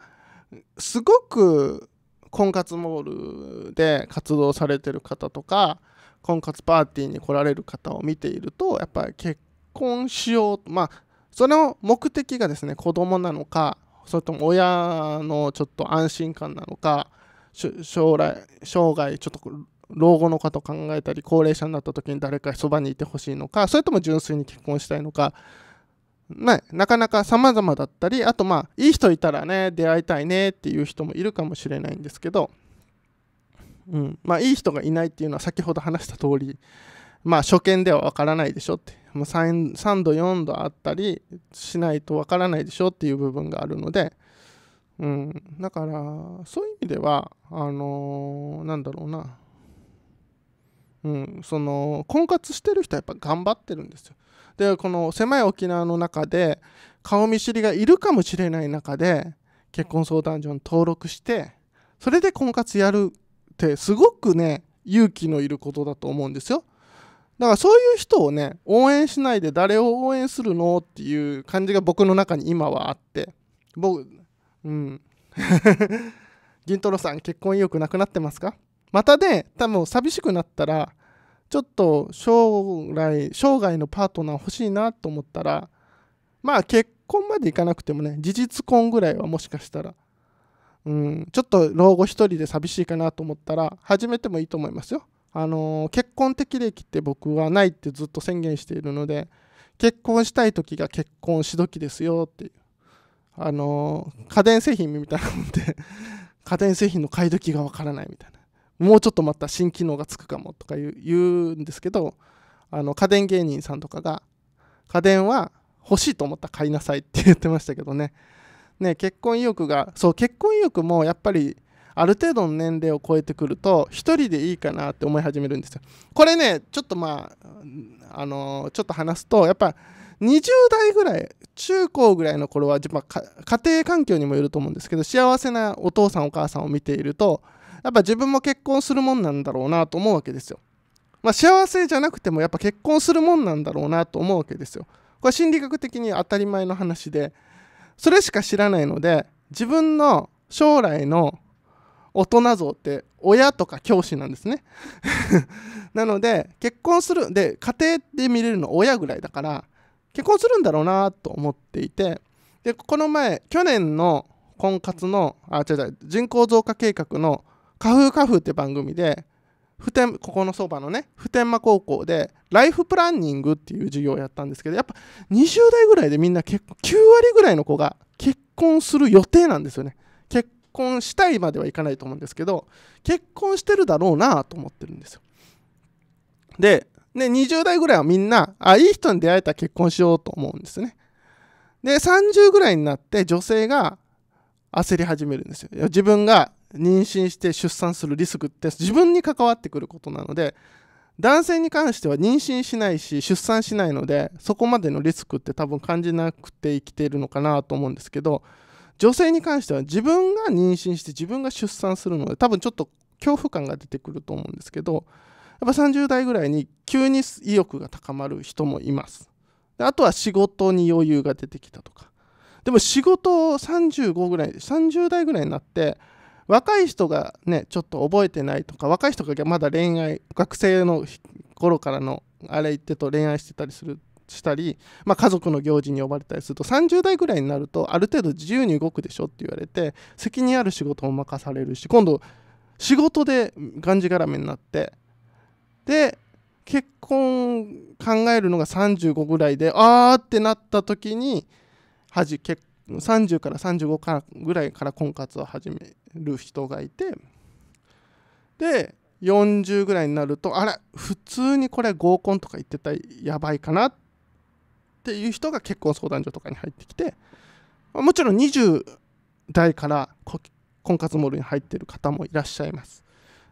すごく婚活モールで活動されてる方とか婚活パーティーに来られる方を見ているとやっぱり結婚しようまあその目的がですね子供なのかそれとも親のちょっと安心感なのか将来生涯ちょっと老後のこと考えたり高齢者になった時に誰かそばにいてほしいのかそれとも純粋に結婚したいのか、ななかなか様々だったりあとまあいい人いたらね出会いたいねっていう人もいるかもしれないんですけど、うんまあ、いい人がいないっていうのは先ほど話した通りまあ初見ではわからないでしょってもう 3, 3度4度あったりしないとわからないでしょっていう部分があるので。うん、だからそういう意味ではあのー、なんだろうなうん、その婚活してる人はやっぱ頑張ってるんですよ。でこの狭い沖縄の中で顔見知りがいるかもしれない中で結婚相談所に登録してそれで婚活やるってすごくね勇気のいることだと思うんですよ。だからそういう人をね応援しないで誰を応援するのっていう感じが僕の中に今はあって僕うん 銀トロさん結婚意欲なくなってますかまたね、多分寂しくなったら、ちょっと将来、生涯のパートナー欲しいなと思ったら、まあ結婚までいかなくてもね、事実婚ぐらいはもしかしたら、うん、ちょっと老後一人で寂しいかなと思ったら、始めてもいいと思いますよ。あのー、結婚適齢期って僕はないってずっと宣言しているので、結婚したい時が結婚し時ですよっていう。あのー、家電製品みたいなもんで家電製品の買い時がわからないみたいな。もうちょっと待った新機能がつくかもとか言うんですけどあの家電芸人さんとかが家電は欲しいと思ったら買いなさいって言ってましたけどねね結婚意欲がそう結婚意欲もやっぱりある程度の年齢を超えてくると1人でいいかなって思い始めるんですよ。これねちょっとまああのちょっと話すとやっぱ20代ぐらい中高ぐらいの頃は、まあ、家庭環境にもよると思うんですけど幸せなお父さんお母さんを見ているとやっぱ自分も結婚するもんなんだろうなと思うわけですよ。まあ、幸せじゃなくてもやっぱ結婚するもんなんだろうなと思うわけですよ。これ心理学的に当たり前の話でそれしか知らないので自分の将来の大人像って親とか教師なんですね なので結婚するで家庭で見れるの親ぐらいだから結婚するんだろうなと思っていてでこの前去年の婚活のあ違う違う人口増加計画のカフーカフーって番組で、普天ここのそばのね普天間高校でライフプランニングっていう授業をやったんですけどやっぱ20代ぐらいでみんな結構9割ぐらいの子が結婚する予定なんですよね結婚したいまではいかないと思うんですけど結婚してるだろうなと思ってるんですよでで20代ぐらいはみんなあいい人に出会えたら結婚しようと思うんですねで30ぐらいになって女性が焦り始めるんですよ自分が妊娠して出産するリスクって自分に関わってくることなので男性に関しては妊娠しないし出産しないのでそこまでのリスクって多分感じなくて生きているのかなと思うんですけど女性に関しては自分が妊娠して自分が出産するので多分ちょっと恐怖感が出てくると思うんですけどやっぱ30代ぐらいに急に意欲が高まる人もいますあとは仕事に余裕が出てきたとかでも仕事を35ぐらい30代ぐらいになって若い人がねちょっと覚えてないとか若い人がまだ恋愛学生の頃からのあれ言ってと恋愛してたりするしたり、まあ、家族の行事に呼ばれたりすると30代ぐらいになるとある程度自由に動くでしょって言われて責任ある仕事を任されるし今度仕事でがんじがらめになってで結婚考えるのが35ぐらいであーってなった時に恥結30から35からぐらいから婚活を始める人がいてで40ぐらいになるとあれ普通にこれ合コンとか行ってたらやばいかなっていう人が結婚相談所とかに入ってきてもちろん20代から婚活モールに入ってる方もいらっしゃいます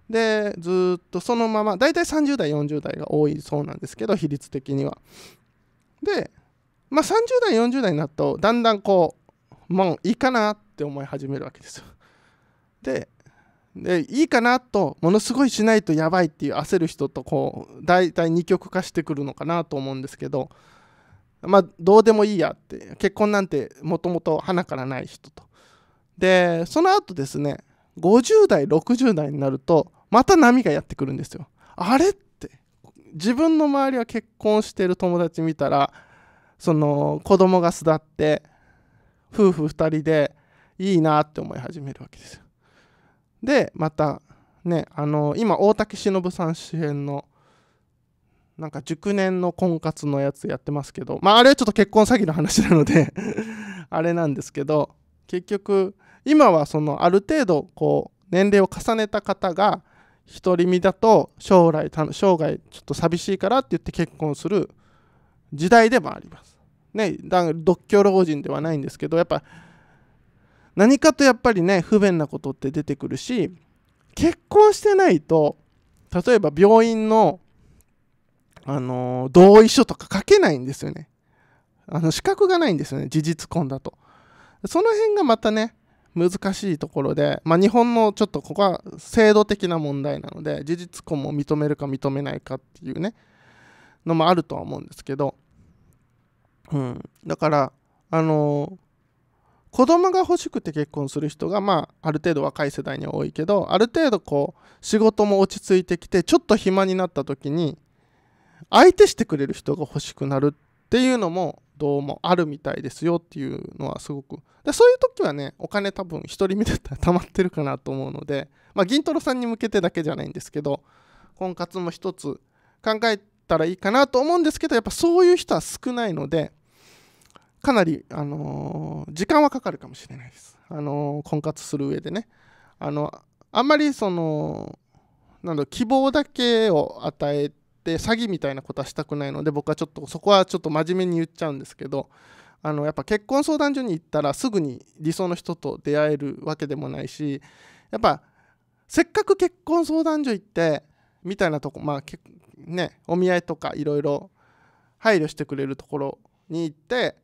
でずっとそのまま大体30代40代が多いそうなんですけど比率的にはでまあ30代40代になるとだんだんこうもういいかなって思い始めるわけですよ。ででいいかなとものすごいしないとやばいっていう焦る人とこう大体二極化してくるのかなと思うんですけどまあどうでもいいやって結婚なんてもともと花からない人とでその後ですね50代60代になるとまた波がやってくるんですよあれって自分の周りは結婚してる友達見たらその子供が巣立って夫婦2人でいいなって思い始めるわけですよ。でまたねあの今大竹しのぶさん主演のなんか熟年の婚活のやつやってますけどまああれはちょっと結婚詐欺の話なので あれなんですけど結局今はそのある程度こう年齢を重ねた方が独り身だと将来生涯ちょっと寂しいからって言って結婚する時代でもあります。ね、だから独居老人ではないんですけどやっぱ何かとやっぱりね不便なことって出てくるし結婚してないと例えば病院の、あのー、同意書とか書けないんですよねあの資格がないんですよね事実婚だとその辺がまたね難しいところで、まあ、日本のちょっとここは制度的な問題なので事実婚も認めるか認めないかっていうねのもあるとは思うんですけどうん、だからあの子供が欲しくて結婚する人が、まあ、ある程度若い世代には多いけどある程度こう仕事も落ち着いてきてちょっと暇になった時に相手してくれる人が欲しくなるっていうのもどうもあるみたいですよっていうのはすごくでそういう時はねお金多分独り身だったら溜まってるかなと思うので、まあ、銀トロさんに向けてだけじゃないんですけど婚活も一つ考えたらいいかなと思うんですけどやっぱそういう人は少ないのでかなり、あのー、時間はかかるかもしれないです。あのー、婚活する上でね。あの、あんまりその、なんだ希望だけを与えて、詐欺みたいなことはしたくないので、僕はちょっと、そこはちょっと真面目に言っちゃうんですけど、あのやっぱ結婚相談所に行ったらすぐに理想の人と出会えるわけでもないしやっぱせっかく結婚相談所行ってみたいなとこまあねお見合いとかいろいろ配慮してくれるところに行って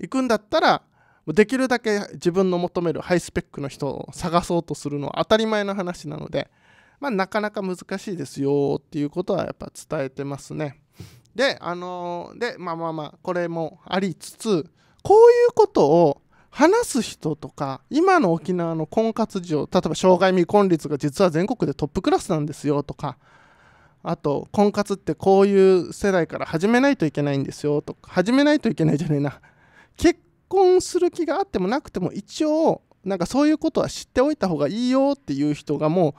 行くんだったらできるだけ自分の求めるハイスペックの人を探そうとするのは当たり前の話なので、まあ、なかなか難しいですよっていうことはやっぱ伝えてますね。で、あのー、で、まあまあまあ、これもありつつ、こういうことを話す人とか、今の沖縄の婚活事情、例えば障害未婚率が実は全国でトップクラスなんですよとか、あと、婚活ってこういう世代から始めないといけないんですよとか、始めないといけないじゃないな。結婚する気があってもなくても一応なんかそういうことは知っておいた方がいいよっていう人がも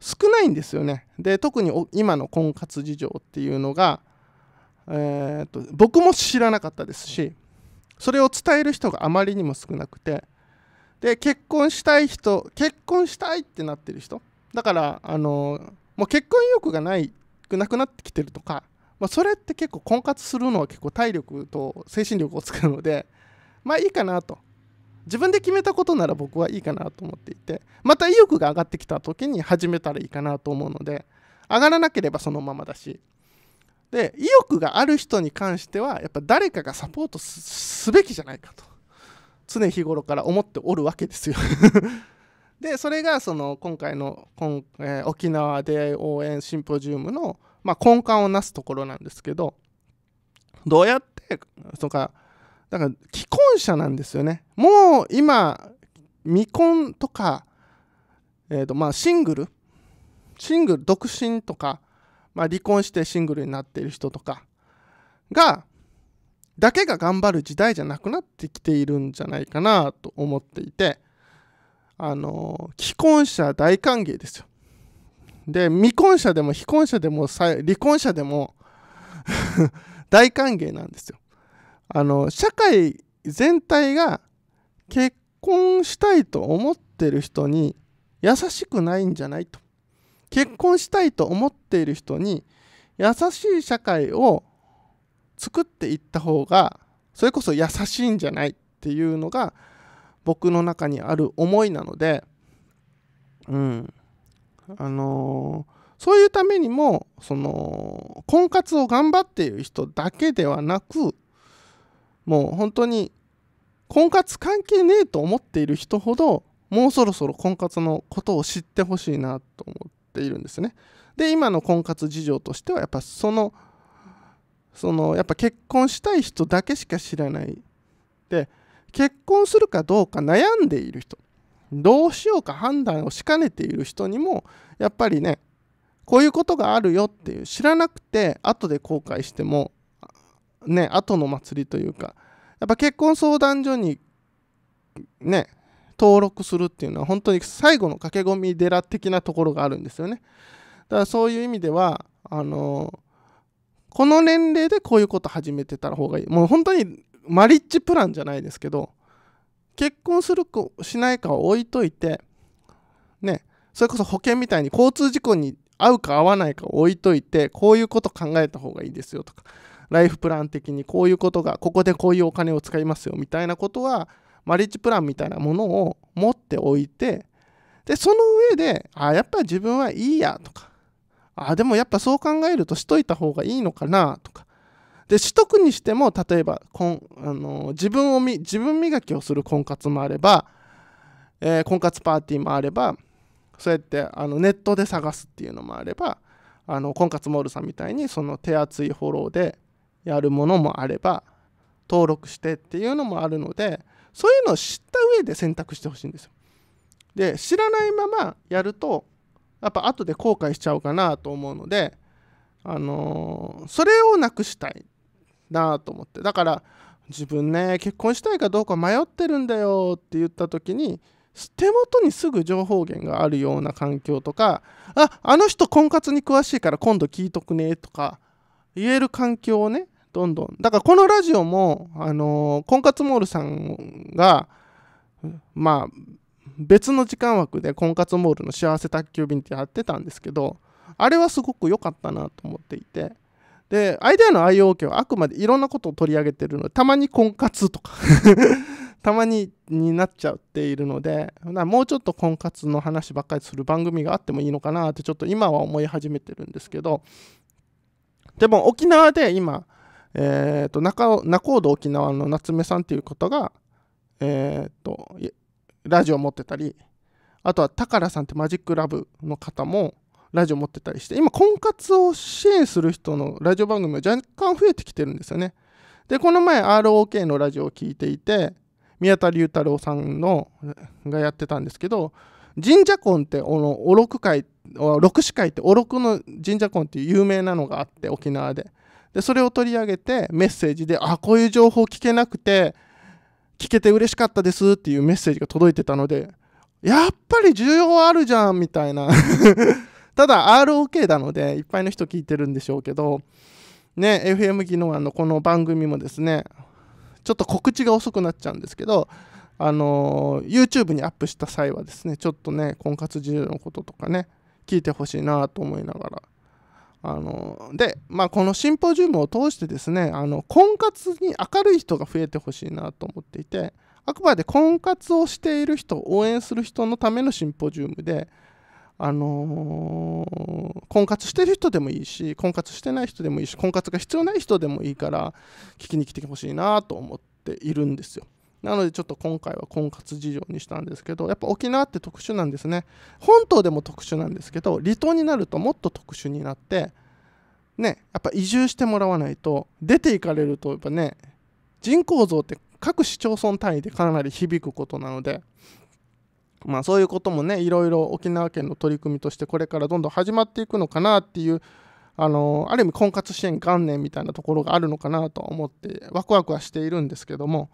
う少ないんですよね。で特に今の婚活事情っていうのが、えーと、僕も知らなかったですしそれを伝える人があまりにも少なくてで結婚したい人結婚したいってなってる人だからあのもう結婚意欲がないなくなってきてるとかまあ、それって結構婚活するのは結構体力と精神力を使うのでまあいいかなと自分で決めたことなら僕はいいかなと思っていてまた意欲が上がってきた時に始めたらいいかなと思うので上がらなければそのままだしで意欲がある人に関してはやっぱ誰かがサポートすべきじゃないかと常日頃から思っておるわけですよ でそれがその今回の今、えー、沖縄で応援シンポジウムのまあ、根幹をなすところなんですけどどうやってとかだから既婚者なんですよねもう今未婚とか、えーとまあ、シングルシングル独身とか、まあ、離婚してシングルになっている人とかがだけが頑張る時代じゃなくなってきているんじゃないかなと思っていてあの既婚者大歓迎ですよで未婚者でも非婚者でも離婚者でも 大歓迎なんですよあの社会全体が結婚したいと思ってる人に優しくないんじゃないと結婚したいと思っている人に優しい社会を作っていった方がそれこそ優しいんじゃないっていうのが僕の中にある思いなのでうんあのー、そういうためにもその婚活を頑張っている人だけではなくもう本当に婚活関係ねえと思っている人ほどもうそろそろ婚活のことを知ってほしいなと思っているんですね。で今の婚活事情としてはやっぱそのそのやっぱ結婚したい人だけしか知らないで結婚するかどうか悩んでいる人どうしようか判断をしかねている人にもやっぱりねこういうことがあるよっていう知らなくて後で後悔してもね後の祭りというかやっぱ結婚相談所にね登録するっていうのは本当に最後の駆け込み寺的なところがあるんですよねだからそういう意味ではあのこの年齢でこういうこと始めてた方がいいもう本当にマリッジプランじゃないですけど結婚するかしないかを置いといてねそれこそ保険みたいに交通事故に合うか合わないか置いといてこういうこと考えた方がいいですよとかライフプラン的にこういうことがここでこういうお金を使いますよみたいなことはマリッジプランみたいなものを持っておいてでその上であやっぱり自分はいいやとかあでもやっぱそう考えるとしといた方がいいのかなとかで取得にしても例えばこん、あの自分をみ自分磨きをする婚活もあれば、えー、婚活パーティーもあればそうやってあのネットで探すっていうのもあればあの婚活モールさんみたいにその手厚いフォローでやるものもあれば登録してっていうのもあるのでそういうのを知った上で選択してほしいんですよ。で知らないままやるとやっぱ後で後悔しちゃうかなと思うので、あのー、それをなくしたいなと思ってだから自分ね結婚したいかどうか迷ってるんだよって言った時に手元にすぐ情報源があるような環境とかああの人婚活に詳しいから今度聞いとくねとか言える環境をねどんどんだからこのラジオも、あのー、婚活モールさんがまあ別の時間枠で婚活モールの幸せ宅急便ってやってたんですけどあれはすごく良かったなと思っていて。でアイデアの IOK はあくまでいろんなことを取り上げてるのでたまに婚活とか たまにになっちゃっているのでもうちょっと婚活の話ばっかりする番組があってもいいのかなってちょっと今は思い始めてるんですけどでも沖縄で今、えーと、と中中央沖縄の夏目さんっていうとが、えーと、ラジオを持ってたりあとは宝さんってマジックラブの方もラジオ持ってたりして、今、婚活を支援する人のラジオ番組は若干増えてきてるんですよね。で、この前、ROK のラジオを聴いていて、宮田龍太郎さんのがやってたんですけど、神社婚って、おの、お六会、六師会って、お六の神社婚っていう有名なのがあって、沖縄で。で、それを取り上げて、メッセージで、あ、こういう情報聞けなくて、聞けて嬉しかったですっていうメッセージが届いてたので、やっぱり需要あるじゃんみたいなただ ROK なのでいっぱいの人聞いてるんでしょうけど、ね、FM 技能のこの番組もですね、ちょっと告知が遅くなっちゃうんですけど、あの YouTube にアップした際はですね、ちょっとね、婚活事情のこととかね、聞いてほしいなと思いながら。あので、まあ、このシンポジウムを通してですね、あの婚活に明るい人が増えてほしいなと思っていて、あくまで婚活をしている人、応援する人のためのシンポジウムで、あのー、婚活してる人でもいいし婚活してない人でもいいし婚活が必要ない人でもいいから聞きに来てほしいなと思っているんですよ。なのでちょっと今回は婚活事情にしたんですけどやっぱ沖縄って特殊なんですね本島でも特殊なんですけど離島になるともっと特殊になってねやっぱ移住してもらわないと出ていかれるとやっぱね人口増って各市町村単位でかなり響くことなのでまあ、そういうこともねいろいろ沖縄県の取り組みとしてこれからどんどん始まっていくのかなっていうあのある意味婚活支援元年みたいなところがあるのかなと思ってワクワクはしているんですけども、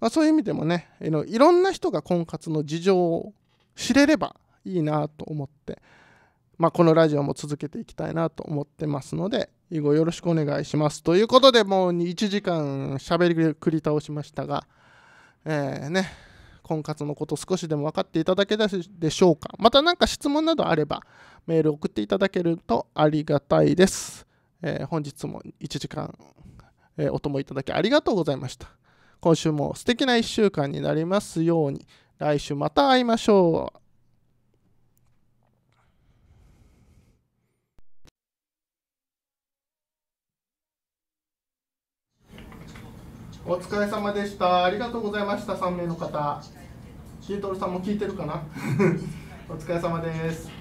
まあ、そういう意味でもねいろんな人が婚活の事情を知れればいいなと思って、まあ、このラジオも続けていきたいなと思ってますので以後よろしくお願いしますということでもう1時間しゃべりくり倒しましたがえー、ね婚活のこと少しでも分かっていただけたでしょうかまた何か質問などあればメール送っていただけるとありがたいです、えー、本日も1時間、えー、お供いただきありがとうございました今週も素敵な1週間になりますように来週また会いましょうお疲れ様でした。ありがとうございました。3名の方。キートルさんも聞いてるかな お疲れ様です